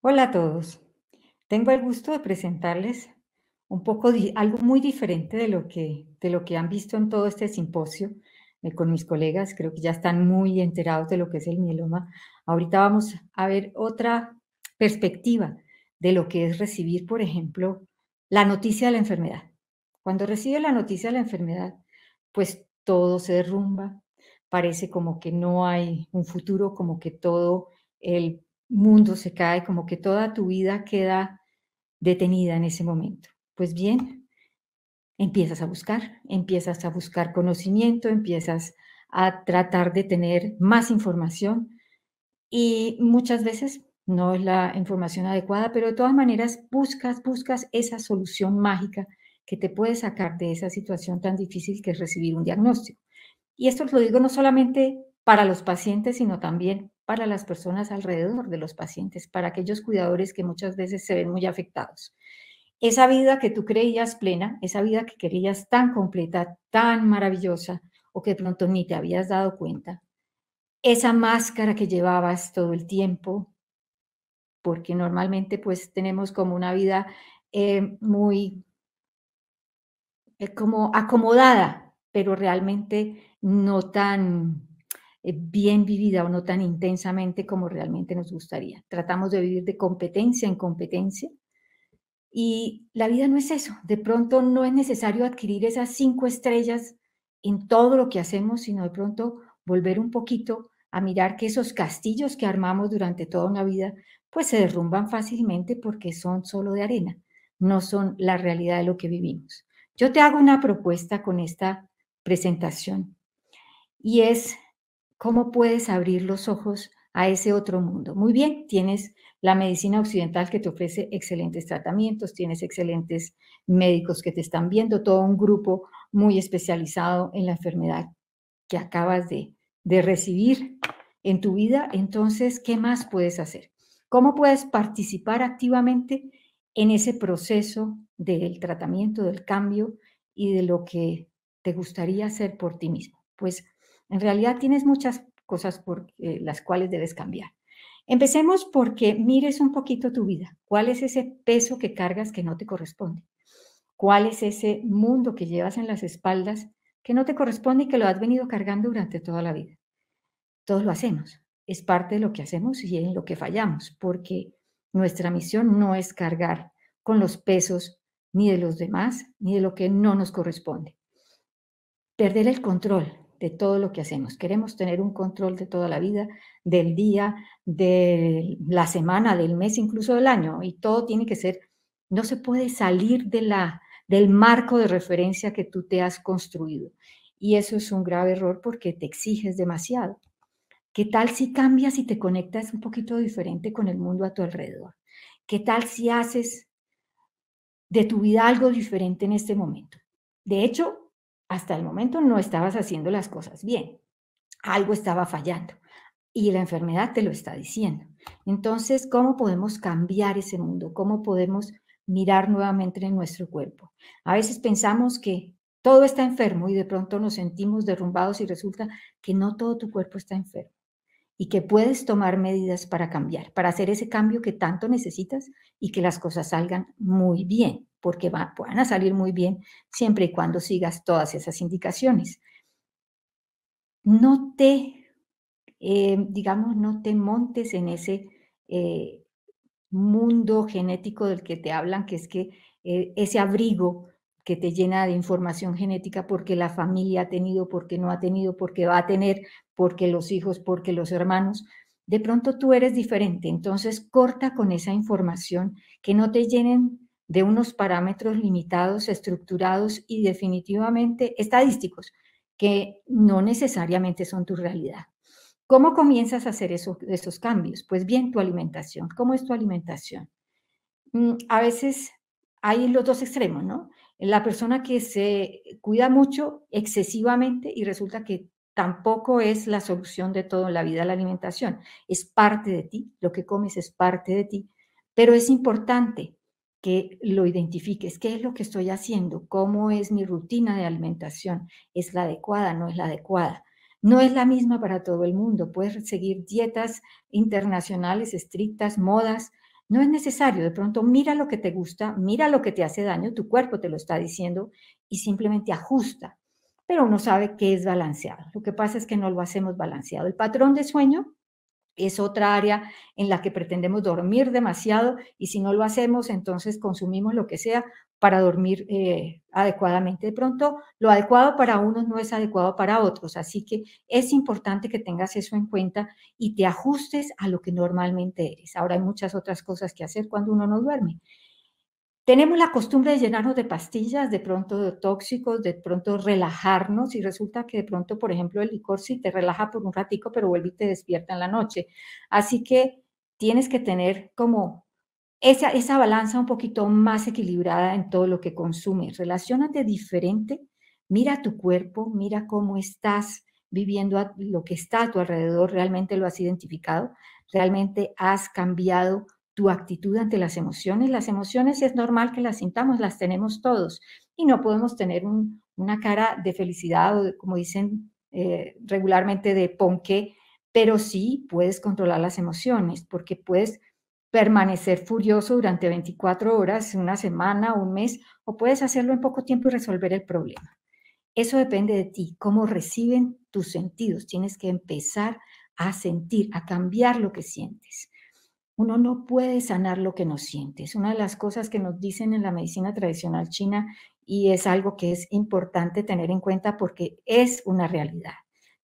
Hola a todos. Tengo el gusto de presentarles un poco algo muy diferente de lo que de lo que han visto en todo este simposio eh, con mis colegas. Creo que ya están muy enterados de lo que es el mieloma. Ahorita vamos a ver otra perspectiva de lo que es recibir, por ejemplo, la noticia de la enfermedad. Cuando recibe la noticia de la enfermedad, pues todo se derrumba. Parece como que no hay un futuro, como que todo el mundo se cae, como que toda tu vida queda detenida en ese momento. Pues bien, empiezas a buscar, empiezas a buscar conocimiento, empiezas a tratar de tener más información y muchas veces no es la información adecuada, pero de todas maneras buscas, buscas esa solución mágica que te puede sacar de esa situación tan difícil que es recibir un diagnóstico. Y esto lo digo no solamente para los pacientes, sino también para las personas alrededor de los pacientes, para aquellos cuidadores que muchas veces se ven muy afectados. Esa vida que tú creías plena, esa vida que querías tan completa, tan maravillosa, o que de pronto ni te habías dado cuenta, esa máscara que llevabas todo el tiempo, porque normalmente pues tenemos como una vida eh, muy eh, como acomodada, pero realmente no tan eh, bien vivida o no tan intensamente como realmente nos gustaría. Tratamos de vivir de competencia en competencia y la vida no es eso. De pronto no es necesario adquirir esas cinco estrellas en todo lo que hacemos, sino de pronto volver un poquito a mirar que esos castillos que armamos durante toda una vida, pues se derrumban fácilmente porque son solo de arena, no son la realidad de lo que vivimos. Yo te hago una propuesta con esta presentación y es ¿cómo puedes abrir los ojos a ese otro mundo? Muy bien, tienes la medicina occidental que te ofrece excelentes tratamientos, tienes excelentes médicos que te están viendo, todo un grupo muy especializado en la enfermedad que acabas de, recibir en tu vida. Entonces, ¿qué más puedes hacer? ¿Cómo puedes participar activamente en ese proceso del tratamiento, del cambio y de lo que te gustaría hacer por ti mismo? Pues en realidad tienes muchas cosas por eh, las cuales debes cambiar. Empecemos porque mires un poquito tu vida. ¿Cuál es ese peso que cargas que no te corresponde? ¿Cuál es ese mundo que llevas en las espaldas que no te corresponde y que lo has venido cargando durante toda la vida? Todos lo hacemos. Es parte de lo que hacemos y en lo que fallamos, porque nuestra misión no es cargar con los pesos ni de los demás, ni de lo que no nos corresponde. Perder el control, de todo lo que hacemos. Queremos tener un control de toda la vida, del día, de la semana, del mes, incluso del año. Y todo tiene que ser, no se puede salir de la, del marco de referencia que tú te has construido. Y eso es un grave error porque te exiges demasiado. ¿Qué tal si cambias y te conectas un poquito diferente con el mundo a tu alrededor? ¿Qué tal si haces de tu vida algo diferente en este momento? De hecho, hasta el momento no estabas haciendo las cosas bien, algo estaba fallando y la enfermedad te lo está diciendo. Entonces, ¿cómo podemos cambiar ese mundo? ¿Cómo podemos mirar nuevamente en nuestro cuerpo? A veces pensamos que todo está enfermo y de pronto nos sentimos derrumbados y resulta que no todo tu cuerpo está enfermo y que puedes tomar medidas para cambiar, para hacer ese cambio que tanto necesitas y que las cosas salgan muy bien, porque van, a salir muy bien siempre y cuando sigas todas esas indicaciones. No te, eh, digamos, no te montes en ese eh, mundo genético del que te hablan, que es que eh, ese abrigo que te llena de información genética porque la familia ha tenido, porque no ha tenido, porque va a tener, porque los hijos, porque los hermanos. De pronto tú eres diferente, entonces corta con esa información, que no te llenen de unos parámetros limitados, estructurados y definitivamente estadísticos, que no necesariamente son tu realidad. ¿Cómo comienzas a hacer esos cambios? Pues bien, tu alimentación. ¿Cómo es tu alimentación? Mm, a veces hay los dos extremos, ¿no? la persona que se cuida mucho excesivamente y resulta que tampoco es la solución de todo en la vida la alimentación. Es parte de ti, lo que comes es parte de ti, pero es importante que lo identifiques, qué es lo que estoy haciendo, cómo es mi rutina de alimentación, es la adecuada, no es la adecuada. No es la misma para todo el mundo, puedes seguir dietas internacionales estrictas, modas, no es necesario, de pronto mira lo que te gusta, mira lo que te hace daño, tu cuerpo te lo está diciendo y simplemente ajusta, pero uno sabe qué es balanceado. Lo que pasa es que no lo hacemos balanceado. El patrón de sueño es otra área en la que pretendemos dormir demasiado y si no lo hacemos, entonces consumimos lo que sea para dormir eh, adecuadamente. De pronto, lo adecuado para unos no es adecuado para otros, así que es importante que tengas eso en cuenta y te ajustes a lo que normalmente eres. Ahora hay muchas otras cosas que hacer cuando uno no duerme. Tenemos la costumbre de llenarnos de pastillas, de pronto de tóxicos, de pronto relajarnos y resulta que de pronto, por ejemplo, el licor sí te relaja por un ratico, pero vuelve y te despierta en la noche. Así que tienes que tener como esa, esa balanza un poquito más equilibrada en todo lo que consumes. Relacionate diferente, mira tu cuerpo, mira cómo estás viviendo lo que está a tu alrededor, realmente lo has identificado, realmente has cambiado tu actitud ante las emociones. Las emociones es normal que las sintamos, las tenemos todos y no podemos tener una cara de felicidad o, como dicen eh, regularmente, de ponque, pero sí puedes controlar las emociones porque puedes permanecer furioso durante 24 horas, una semana, un mes, o puedes hacerlo en poco tiempo y resolver el problema. Eso depende de ti, cómo reciben tus sentidos. Tienes que empezar a sentir, a cambiar lo que sientes uno no puede sanar lo que no siente. Es una de las cosas que nos dicen en la medicina tradicional china y es algo que es importante tener en cuenta porque es una realidad.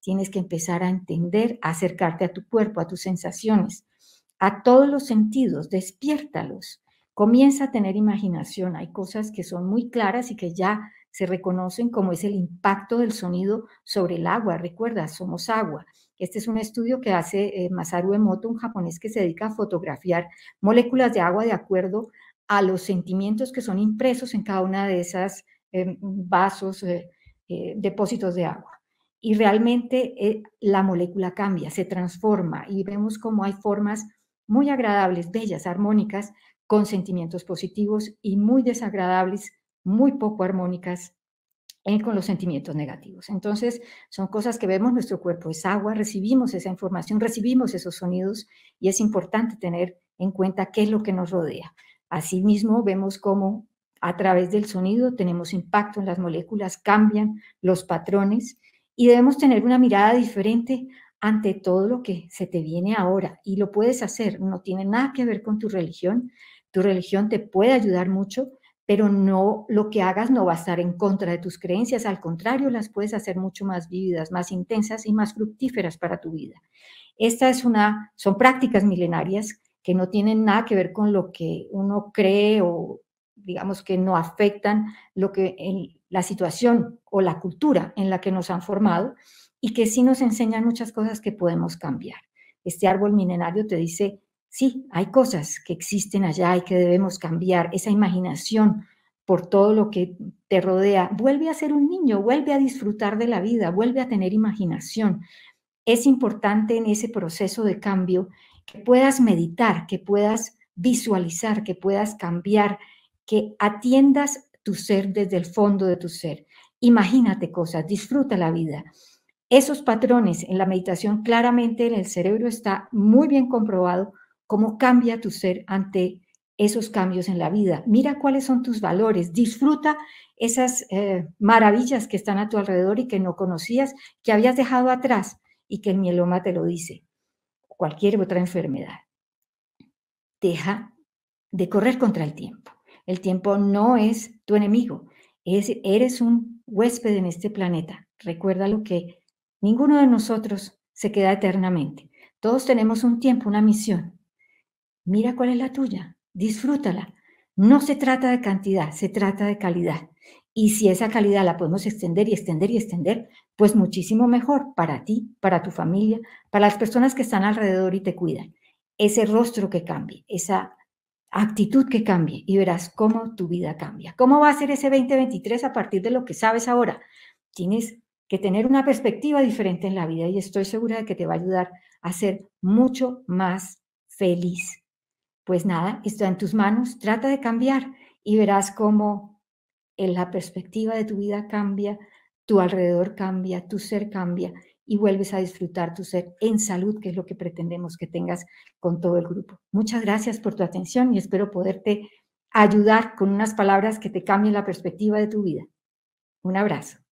Tienes que empezar a entender, acercarte a tu cuerpo, a tus sensaciones, a todos los sentidos, despiértalos. Comienza a tener imaginación. Hay cosas que son muy claras y que ya se reconocen como es el impacto del sonido sobre el agua. Recuerda, somos agua. Este es un estudio que hace eh, Masaru Emoto, un japonés que se dedica a fotografiar moléculas de agua de acuerdo a los sentimientos que son impresos en cada una de esas eh, vasos, eh, depósitos de agua. Y realmente la molécula cambia, se transforma y vemos cómo hay formas muy agradables, bellas, armónicas, con sentimientos positivos y muy desagradables, muy poco armónicas con los sentimientos negativos. Entonces, son cosas que vemos, nuestro cuerpo es agua, recibimos esa información, recibimos esos sonidos y es importante tener en cuenta qué es lo que nos rodea. Asimismo, vemos cómo a través del sonido tenemos impacto en las moléculas, cambian los patrones y debemos tener una mirada diferente ante todo lo que se te viene ahora y lo puedes hacer, no tiene nada que ver con tu religión, tu religión te puede ayudar mucho, pero no lo que hagas no va a estar en contra de tus creencias, al contrario, las puedes hacer mucho más vívidas, más intensas y más fructíferas para tu vida. Esta es una son prácticas milenarias que no tienen nada que ver con lo que uno cree o digamos que no afectan lo que la situación o la cultura en la que nos han formado y que sí nos enseñan muchas cosas que podemos cambiar. Este árbol milenario te dice sí, hay cosas que existen allá y que debemos cambiar. Esa imaginación por todo lo que te rodea, vuelve a ser un niño, vuelve a disfrutar de la vida, vuelve a tener imaginación. Es importante en ese proceso de cambio que puedas meditar, que puedas visualizar, que puedas cambiar, que atiendas tu ser desde el fondo de tu ser. Imagínate cosas, disfruta la vida. Esos patrones en la meditación claramente en el cerebro está muy bien comprobado cómo cambia tu ser ante esos cambios en la vida. Mira cuáles son tus valores, disfruta esas eh, maravillas que están a tu alrededor y que no conocías, que habías dejado atrás y que el mieloma te lo dice, cualquier otra enfermedad. Deja de correr contra el tiempo. El tiempo no es tu enemigo, eres un huésped en este planeta. Recuerda lo que ninguno de nosotros se queda eternamente. Todos tenemos un tiempo, una misión mira cuál es la tuya, disfrútala. No se trata de cantidad, se trata de calidad. Y si esa calidad la podemos extender y extender y extender, pues muchísimo mejor para ti, para tu familia, para las personas que están alrededor y te cuidan. Ese rostro que cambie, esa actitud que cambie y verás cómo tu vida cambia. ¿Cómo va a ser ese 2023 a partir de lo que sabes ahora? Tienes que tener una perspectiva diferente en la vida y estoy segura de que te va a ayudar a ser mucho más feliz. Pues nada, está en tus manos, trata de cambiar y verás cómo en la perspectiva de tu vida cambia, tu alrededor cambia, tu ser cambia y vuelves a disfrutar tu ser en salud, que es lo que pretendemos que tengas con todo el grupo. Muchas gracias por tu atención y espero poderte ayudar con unas palabras que te cambien la perspectiva de tu vida. Un abrazo.